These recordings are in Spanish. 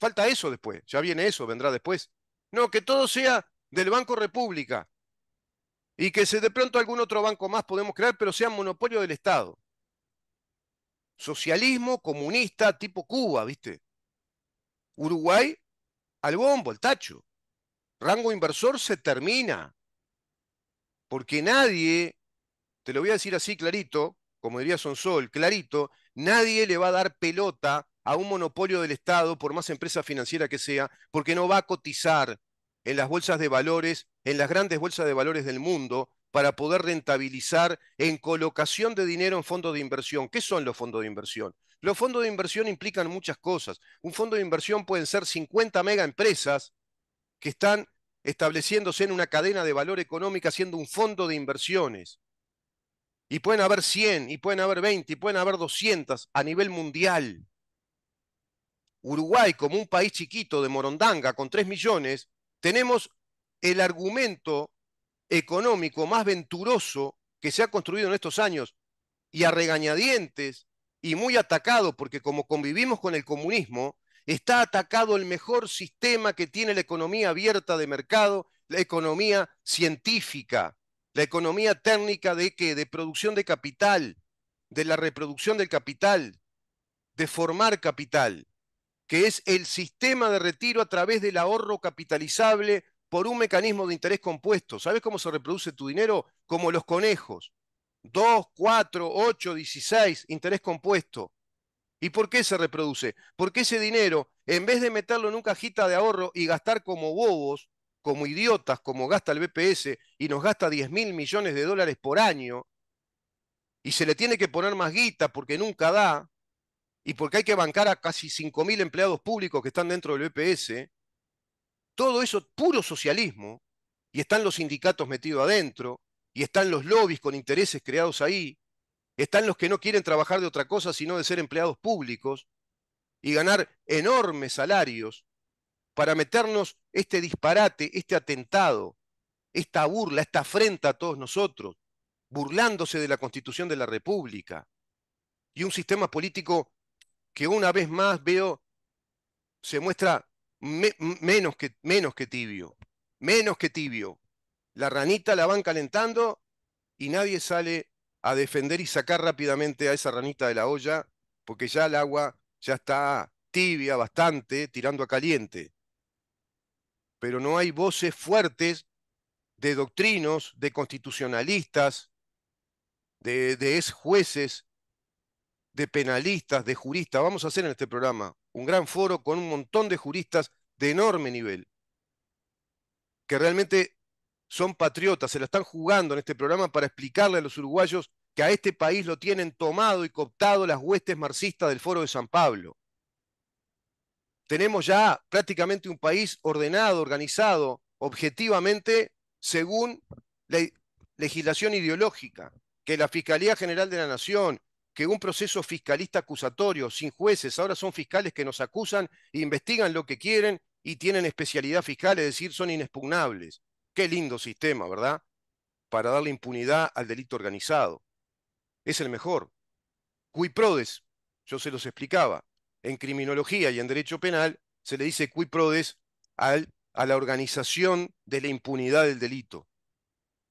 Falta eso después, ya viene eso, vendrá después. No, que todo sea del Banco República y que se de pronto algún otro banco más podemos crear, pero sea monopolio del Estado. Socialismo comunista tipo Cuba, ¿viste? Uruguay al bombo, al tacho. Rango inversor se termina. Porque nadie, te lo voy a decir así clarito, como diría Sonsol, clarito, nadie le va a dar pelota a un monopolio del Estado, por más empresa financiera que sea, porque no va a cotizar en las bolsas de valores, en las grandes bolsas de valores del mundo, para poder rentabilizar en colocación de dinero en fondos de inversión. ¿Qué son los fondos de inversión? Los fondos de inversión implican muchas cosas. Un fondo de inversión pueden ser 50 mega empresas que están estableciéndose en una cadena de valor económica siendo un fondo de inversiones. Y pueden haber 100, y pueden haber 20, y pueden haber 200 a nivel mundial. Uruguay como un país chiquito de Morondanga con 3 millones, tenemos el argumento económico más venturoso que se ha construido en estos años y a regañadientes y muy atacado, porque como convivimos con el comunismo, está atacado el mejor sistema que tiene la economía abierta de mercado, la economía científica, la economía técnica de que de producción de capital, de la reproducción del capital, de formar capital que es el sistema de retiro a través del ahorro capitalizable por un mecanismo de interés compuesto. ¿Sabes cómo se reproduce tu dinero? Como los conejos. 2, 4, 8, 16, interés compuesto. ¿Y por qué se reproduce? Porque ese dinero, en vez de meterlo en una cajita de ahorro y gastar como bobos, como idiotas, como gasta el BPS y nos gasta 10 mil millones de dólares por año, y se le tiene que poner más guita porque nunca da, y porque hay que bancar a casi 5.000 empleados públicos que están dentro del BPS, e todo eso puro socialismo, y están los sindicatos metidos adentro, y están los lobbies con intereses creados ahí, están los que no quieren trabajar de otra cosa sino de ser empleados públicos y ganar enormes salarios para meternos este disparate, este atentado, esta burla, esta afrenta a todos nosotros, burlándose de la Constitución de la República y un sistema político que una vez más veo se muestra menos, que, menos que tibio, menos que tibio. La ranita la van calentando y nadie sale a defender y sacar rápidamente a esa ranita de la olla, porque ya el agua ya está tibia bastante, tirando a caliente. Pero no hay voces fuertes de doctrinos, de constitucionalistas, de, de ex jueces de penalistas, de juristas. Vamos a hacer en este programa un gran foro con un montón de juristas de enorme nivel, que realmente son patriotas, se lo están jugando en este programa para explicarle a los uruguayos que a este país lo tienen tomado y cooptado las huestes marxistas del Foro de San Pablo. Tenemos ya prácticamente un país ordenado, organizado, objetivamente, según la legislación ideológica, que la Fiscalía General de la Nación, que un proceso fiscalista acusatorio, sin jueces, ahora son fiscales que nos acusan, investigan lo que quieren y tienen especialidad fiscal, es decir, son inexpugnables. Qué lindo sistema, ¿verdad? Para darle impunidad al delito organizado. Es el mejor. Cui prodes, yo se los explicaba, en criminología y en derecho penal se le dice cui prodes al, a la organización de la impunidad del delito.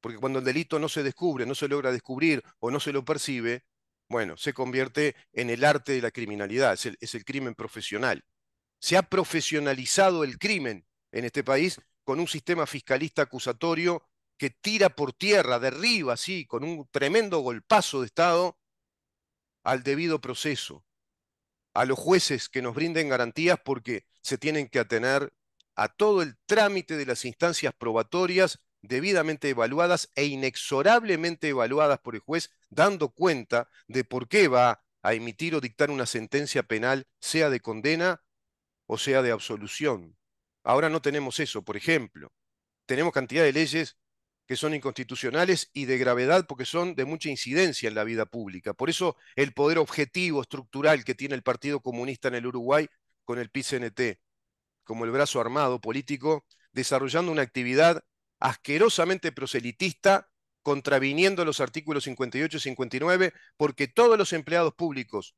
Porque cuando el delito no se descubre, no se logra descubrir o no se lo percibe, bueno, se convierte en el arte de la criminalidad, es el, crimen profesional. Se ha profesionalizado el crimen en este país con un sistema fiscalista acusatorio que tira por tierra, derriba, así, con un tremendo golpazo de Estado al debido proceso, a los jueces que nos brinden garantías porque se tienen que atener a todo el trámite de las instancias probatorias debidamente evaluadas e inexorablemente evaluadas por el juez, dando cuenta de por qué va a emitir o dictar una sentencia penal, sea de condena o sea de absolución. Ahora no tenemos eso, por ejemplo. Tenemos cantidad de leyes que son inconstitucionales y de gravedad porque son de mucha incidencia en la vida pública. Por eso el poder objetivo estructural que tiene el Partido Comunista en el Uruguay con el PCNT, como el brazo armado político, desarrollando una actividad asquerosamente proselitista, contraviniendo los artículos 58 y 59, porque todos los empleados públicos,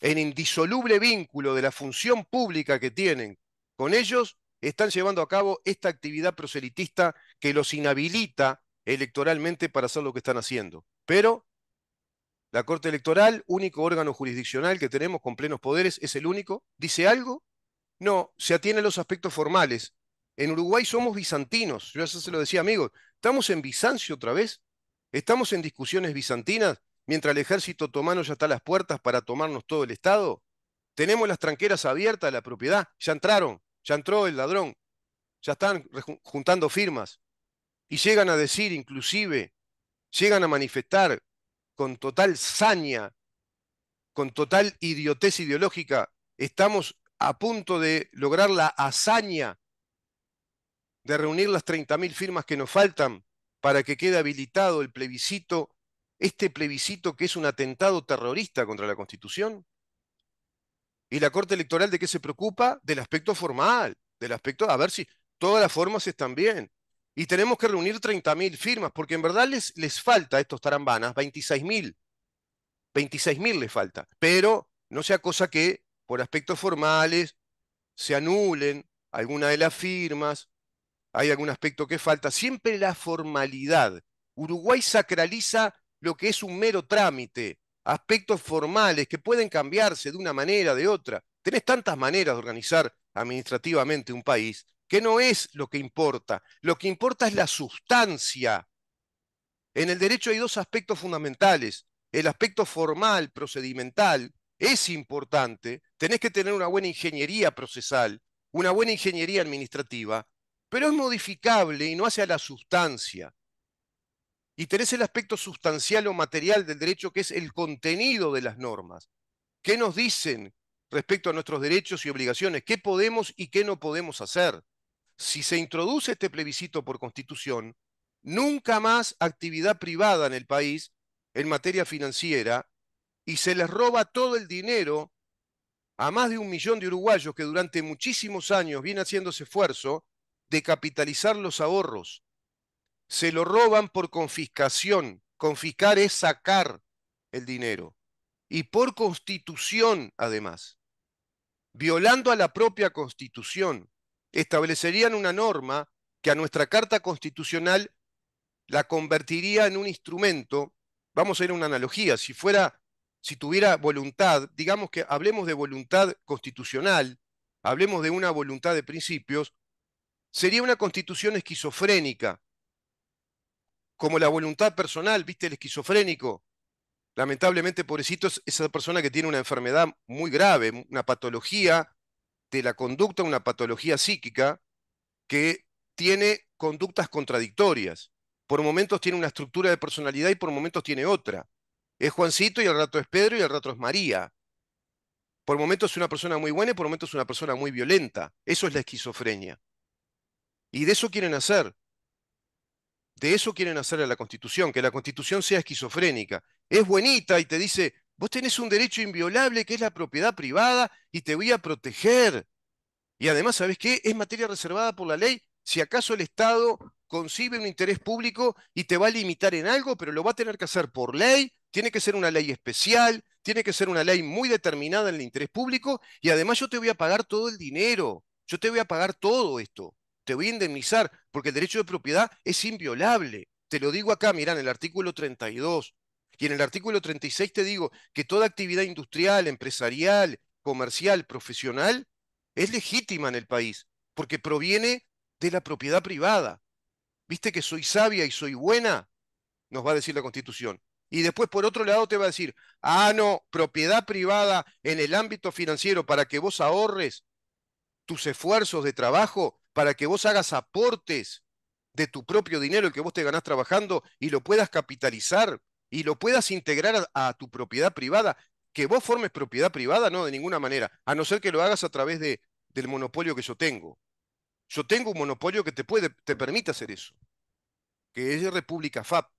en indisoluble vínculo de la función pública que tienen con ellos, están llevando a cabo esta actividad proselitista que los inhabilita electoralmente para hacer lo que están haciendo. Pero la Corte Electoral, único órgano jurisdiccional que tenemos con plenos poderes, es el único, dice algo. No, se atiene a los aspectos formales, en Uruguay somos bizantinos, yo ya se lo decía amigos, estamos en Bizancio otra vez, estamos en discusiones bizantinas mientras el ejército otomano ya está a las puertas para tomarnos todo el Estado. Tenemos las tranqueras abiertas de la propiedad, ya entraron, ya entró el ladrón, ya están juntando firmas y llegan a decir inclusive, llegan a manifestar con total saña, con total idiotez ideológica, estamos a punto de lograr la hazaña de reunir las 30.000 firmas que nos faltan para que quede habilitado el plebiscito, este plebiscito que es un atentado terrorista contra la Constitución? ¿Y la Corte Electoral de qué se preocupa? Del aspecto formal, del aspecto, a ver si todas las formas están bien. Y tenemos que reunir 30.000 firmas, porque en verdad les, les falta a estos tarambanas 26.000. 26.000 les falta. Pero no sea cosa que por aspectos formales se anulen alguna de las firmas hay algún aspecto que falta. Siempre la formalidad. Uruguay sacraliza lo que es un mero trámite, aspectos formales que pueden cambiarse de una manera, de otra. Tenés tantas maneras de organizar administrativamente un país que no es lo que importa. Lo que importa es la sustancia. En el derecho hay dos aspectos fundamentales. El aspecto formal, procedimental, es importante. Tenés que tener una buena ingeniería procesal, una buena ingeniería administrativa, pero es modificable y no hace a la sustancia. Y tenés el aspecto sustancial o material del derecho, que es el contenido de las normas. ¿Qué nos dicen respecto a nuestros derechos y obligaciones? ¿Qué podemos y qué no podemos hacer? Si se introduce este plebiscito por constitución, nunca más actividad privada en el país en materia financiera y se les roba todo el dinero a más de un millón de uruguayos que durante muchísimos años viene haciendo ese esfuerzo de capitalizar los ahorros. Se lo roban por confiscación. Confiscar es sacar el dinero. Y por constitución, además. Violando a la propia constitución, establecerían una norma que a nuestra carta constitucional la convertiría en un instrumento. Vamos a ir a una analogía. Si fuera si tuviera voluntad, digamos que hablemos de voluntad constitucional, hablemos de una voluntad de principios, Sería una constitución esquizofrénica, como la voluntad personal, viste, el esquizofrénico. Lamentablemente, pobrecito, es esa persona que tiene una enfermedad muy grave, una patología de la conducta, una patología psíquica, que tiene conductas contradictorias. Por momentos tiene una estructura de personalidad y por momentos tiene otra. Es Juancito y al rato es Pedro y al rato es María. Por momentos es una persona muy buena y por momentos es una persona muy violenta. Eso es la esquizofrenia. Y de eso quieren hacer. De eso quieren hacer a la Constitución, que la Constitución sea esquizofrénica. Es bonita y te dice, vos tenés un derecho inviolable que es la propiedad privada y te voy a proteger. Y además, ¿sabés qué? Es materia reservada por la ley si acaso el Estado concibe un interés público y te va a limitar en algo, pero lo va a tener que hacer por ley, tiene que ser una ley especial, tiene que ser una ley muy determinada en el interés público y además yo te voy a pagar todo el dinero, yo te voy a pagar todo esto te voy a indemnizar, porque el derecho de propiedad es inviolable. Te lo digo acá, mirá, en el artículo 32. Y en el artículo 36 te digo que toda actividad industrial, empresarial, comercial, profesional, es legítima en el país, porque proviene de la propiedad privada. ¿Viste que soy sabia y soy buena? Nos va a decir la Constitución. Y después, por otro lado, te va a decir, ah, no, propiedad privada en el ámbito financiero para que vos ahorres tus esfuerzos de trabajo para que vos hagas aportes de tu propio dinero, el que vos te ganás trabajando, y lo puedas capitalizar y lo puedas integrar a, tu propiedad privada. Que vos formes propiedad privada, no, de ninguna manera, a no ser que lo hagas a través de, del monopolio que yo tengo. Yo tengo un monopolio que te, puede, te permite hacer eso, que es República FAP.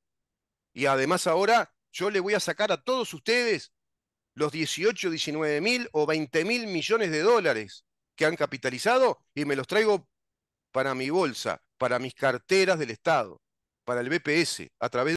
Y además ahora yo le voy a sacar a todos ustedes los 18, 19 mil o 20 mil millones de dólares que han capitalizado y me los traigo para mi bolsa, para mis carteras del Estado, para el BPS, a través